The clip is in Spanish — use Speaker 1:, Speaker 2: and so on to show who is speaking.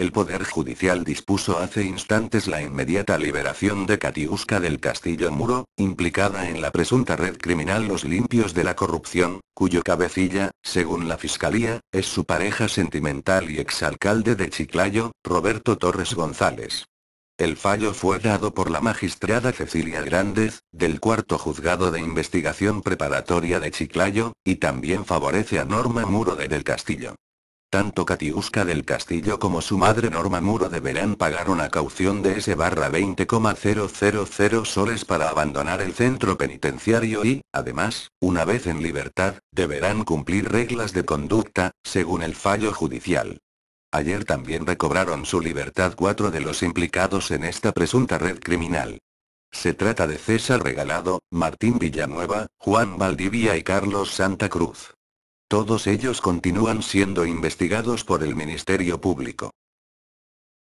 Speaker 1: El Poder Judicial dispuso hace instantes la inmediata liberación de Katiuska del Castillo Muro, implicada en la presunta red criminal Los Limpios de la Corrupción, cuyo cabecilla, según la Fiscalía, es su pareja sentimental y exalcalde de Chiclayo, Roberto Torres González. El fallo fue dado por la magistrada Cecilia Grandes, del cuarto juzgado de investigación preparatoria de Chiclayo, y también favorece a Norma Muro de del Castillo. Tanto Katiuska del Castillo como su madre Norma Muro deberán pagar una caución de ese barra 20,000 soles para abandonar el centro penitenciario y, además, una vez en libertad, deberán cumplir reglas de conducta, según el fallo judicial. Ayer también recobraron su libertad cuatro de los implicados en esta presunta red criminal. Se trata de César Regalado, Martín Villanueva, Juan Valdivia y Carlos Santa Cruz. Todos ellos continúan siendo investigados por el Ministerio Público.